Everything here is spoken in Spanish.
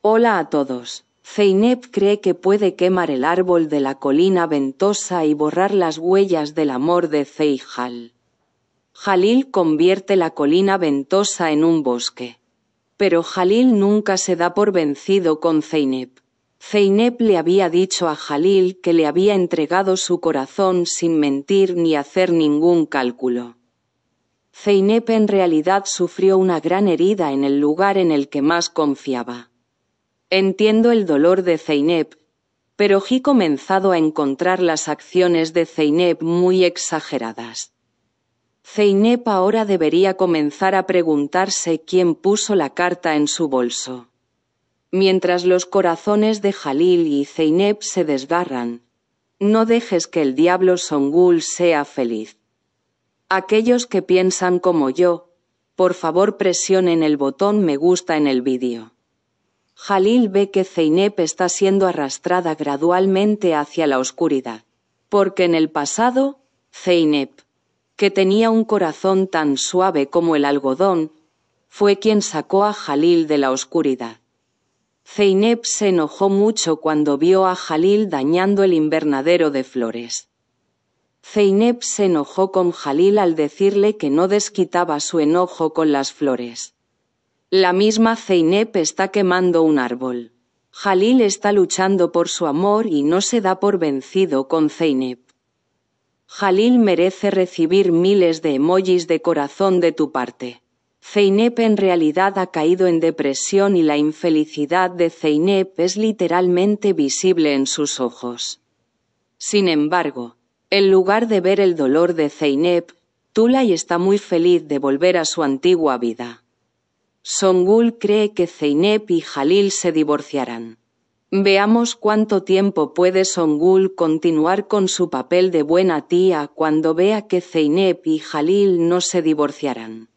Hola a todos. Zeynep cree que puede quemar el árbol de la colina ventosa y borrar las huellas del amor de Zeijal. Jalil convierte la colina ventosa en un bosque. Pero Jalil nunca se da por vencido con Zeynep. Zeynep le había dicho a Jalil que le había entregado su corazón sin mentir ni hacer ningún cálculo. Zeynep en realidad sufrió una gran herida en el lugar en el que más confiaba. Entiendo el dolor de Zeynep, pero he comenzado a encontrar las acciones de Zeynep muy exageradas. Zeynep ahora debería comenzar a preguntarse quién puso la carta en su bolso. Mientras los corazones de Jalil y Zeynep se desgarran, no dejes que el diablo Songul sea feliz. Aquellos que piensan como yo, por favor presionen el botón me gusta en el vídeo. Jalil ve que Zeynep está siendo arrastrada gradualmente hacia la oscuridad. Porque en el pasado, Zeynep, que tenía un corazón tan suave como el algodón, fue quien sacó a Jalil de la oscuridad. Zeynep se enojó mucho cuando vio a Jalil dañando el invernadero de flores. Zeynep se enojó con Jalil al decirle que no desquitaba su enojo con las flores. La misma Zeynep está quemando un árbol. Jalil está luchando por su amor y no se da por vencido con Zeynep. Jalil merece recibir miles de emojis de corazón de tu parte. Zeynep en realidad ha caído en depresión y la infelicidad de Zeynep es literalmente visible en sus ojos. Sin embargo, en lugar de ver el dolor de Zeynep, Tulay está muy feliz de volver a su antigua vida. Songul cree que Zeynep y Jalil se divorciarán. Veamos cuánto tiempo puede Songul continuar con su papel de buena tía cuando vea que Zeynep y Jalil no se divorciarán.